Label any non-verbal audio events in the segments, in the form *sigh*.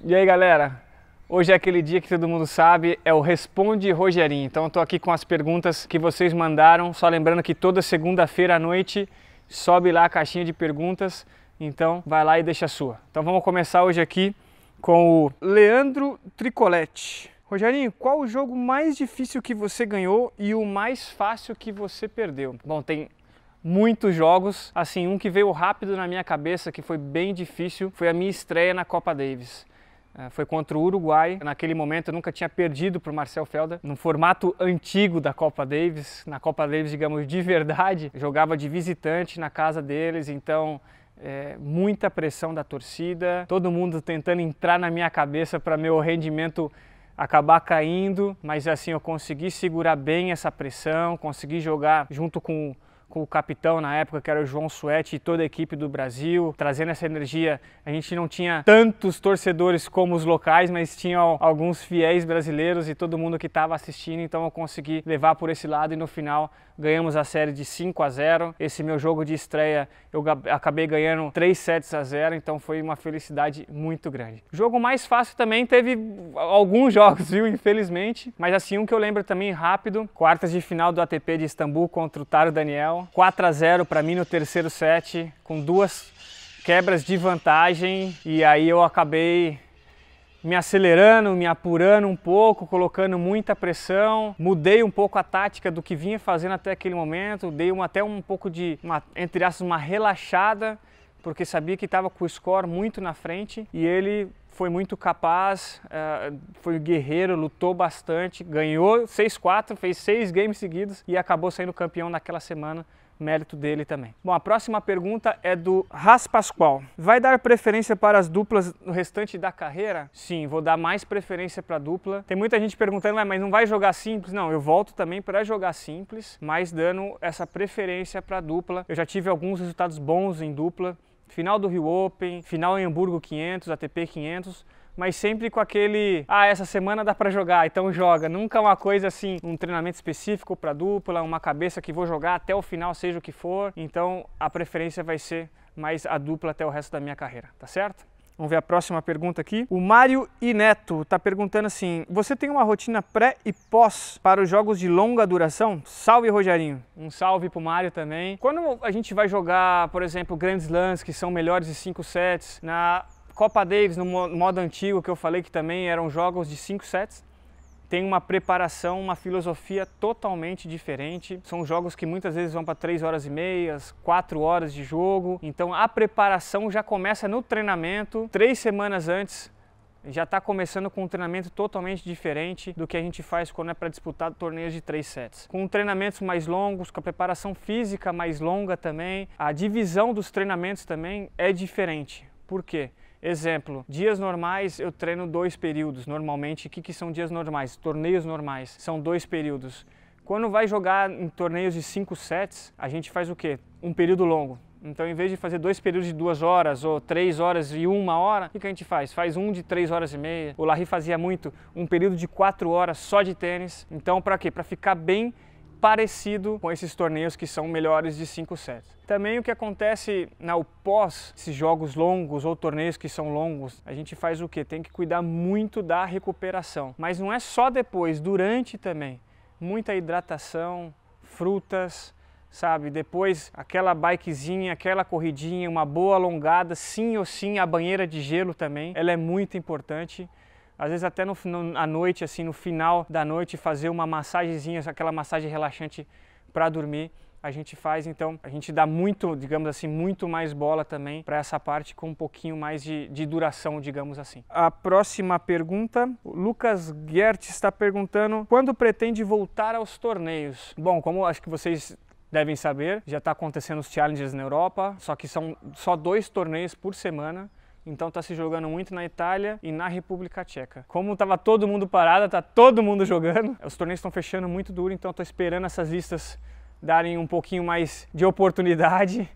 E aí galera, hoje é aquele dia que todo mundo sabe, é o Responde Rogerinho. Então eu tô aqui com as perguntas que vocês mandaram, só lembrando que toda segunda-feira à noite sobe lá a caixinha de perguntas, então vai lá e deixa a sua. Então vamos começar hoje aqui com o Leandro Tricolete. Rogerinho, qual o jogo mais difícil que você ganhou e o mais fácil que você perdeu? Bom, tem muitos jogos. Assim, um que veio rápido na minha cabeça, que foi bem difícil, foi a minha estreia na Copa Davis. Ah, foi contra o Uruguai. Naquele momento eu nunca tinha perdido para o Marcel Felder no formato antigo da Copa Davis, na Copa Davis, digamos, de verdade. *laughs* jogava de visitante na casa deles, então é, muita pressão da torcida, todo mundo tentando entrar na minha cabeça para meu rendimento acabar caindo, mas assim eu consegui segurar bem essa pressão, consegui jogar junto com com o capitão na época, que era o João Suete, e toda a equipe do Brasil, trazendo essa energia. A gente não tinha tantos torcedores como os locais, mas tinha alguns fiéis brasileiros e todo mundo que estava assistindo, então eu consegui levar por esse lado e no final ganhamos a série de 5 a 0. Esse meu jogo de estreia eu acabei ganhando 3 sets a 0, então foi uma felicidade muito grande. O jogo mais fácil também teve alguns *laughs* jogos, viu, infelizmente, mas assim um que eu lembro também rápido, quartas de final do ATP de Istambul contra o Taro Daniel, 4 a 0 para mim no terceiro set, com duas quebras de vantagem e aí eu acabei me acelerando, me apurando um pouco, colocando muita pressão, mudei um pouco a tática do que vinha fazendo até aquele momento, dei uma, até um pouco de, uma, entre aspas, uma relaxada porque sabia que estava com o score muito na frente e ele foi muito capaz, eh, foi guerreiro, lutou bastante, ganhou 6-4, fez seis games seguidos e acabou saindo campeão naquela semana. Mérito dele também. Bom, a próxima pergunta é do Ras Pascoal. Vai dar preferência para as duplas no restante da carreira? Sim, vou dar mais preferência para a dupla. Tem muita gente perguntando, mas não vai jogar simples? Não, eu volto também para jogar simples, mas dando essa preferência para a dupla. Eu já tive alguns resultados bons em dupla final do Rio Open, final em Hamburgo 500, ATP 500, mas sempre com aquele, ah, essa semana dá para jogar, então joga. Nunca uma coisa assim, um treinamento específico para dupla, uma cabeça que vou jogar até o final, seja o que for. Então a preferência vai ser mais a dupla até o resto da minha carreira, tá certo? Vamos ver a próxima pergunta aqui. O Mário Ineto está perguntando assim: Você tem uma rotina pré e pós para os jogos de longa duração? Salve, Rogerinho. Um salve para o Mário também. Quando a gente vai jogar, por exemplo, grandes Slams, que são melhores de 5 sets, na Copa Davis, no modo antigo que eu falei que também eram jogos de 5 sets, tem uma preparação, uma filosofia totalmente diferente. São jogos que muitas vezes vão para 3 horas e meias, 4 horas de jogo. Então a preparação já começa no treinamento, três semanas antes já está começando com um treinamento totalmente diferente do que a gente faz quando é para disputar torneios de três sets. Com treinamentos mais longos, com a preparação física mais longa também, a divisão dos treinamentos também é diferente. Por quê? Exemplo, dias normais eu treino dois períodos normalmente. O que, que são dias normais? Torneios normais são dois períodos. Quando vai jogar em torneios de cinco sets, a gente faz o quê? Um período longo. Então, em vez de fazer dois períodos de duas horas ou três horas e uma hora, o que a gente faz? Faz um de três horas e meia. O Larry fazia muito um período de quatro horas só de tênis. Então, para quê? Para ficar bem parecido com esses torneios que são melhores de 5 sets. Também o que acontece na pós esses jogos longos ou torneios que são longos, a gente faz o que? Tem que cuidar muito da recuperação. Mas não é só depois, durante também. Muita hidratação, frutas, sabe? Depois aquela bikezinha, aquela corridinha, uma boa alongada, sim ou sim, a banheira de gelo também, ela é muito importante às vezes até no, no, à noite, assim, no final da noite, fazer uma massagenzinha, aquela massagem relaxante para dormir, a gente faz. Então, a gente dá muito, digamos assim, muito mais bola também para essa parte com um pouquinho mais de, de, duração, digamos assim. A próxima pergunta, o Lucas Gertz está perguntando quando pretende voltar aos torneios. Bom, como acho que vocês devem saber, já está acontecendo os challenges na Europa, só que são só dois torneios por semana. Então está se jogando muito na Itália e na República Tcheca. Como estava todo mundo parado, está todo mundo jogando. Os torneios estão fechando muito duro, então estou esperando essas listas darem um pouquinho mais de oportunidade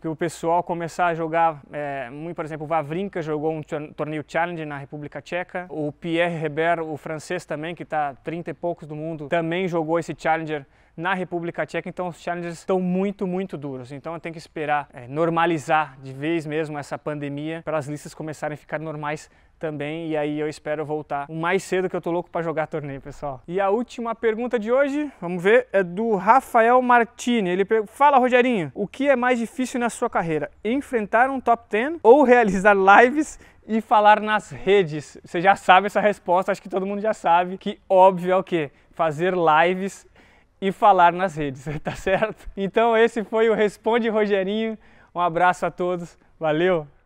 que o pessoal começar a jogar, é, muito, por exemplo, o Vavrinka jogou um torneio challenge na República Tcheca, o Pierre Hebert, o francês também, que está 30 e poucos do mundo, também jogou esse challenger na República Tcheca, então os challengers estão muito, muito duros. Então tem que esperar é, normalizar de vez mesmo essa pandemia para as listas começarem a ficar normais também. E aí eu espero voltar o mais cedo que eu tô louco para jogar torneio, pessoal. E a última pergunta de hoje, vamos ver, é do Rafael Martini. Ele pergunta: Fala, Rogerinho, o que é mais difícil na sua carreira? Enfrentar um top 10 ou realizar lives e falar nas redes? Você já sabe essa resposta, acho que todo mundo já sabe, que óbvio é o quê? Fazer lives e falar nas redes, *laughs* tá certo? Então esse foi o Responde Rogerinho. Um abraço a todos. Valeu!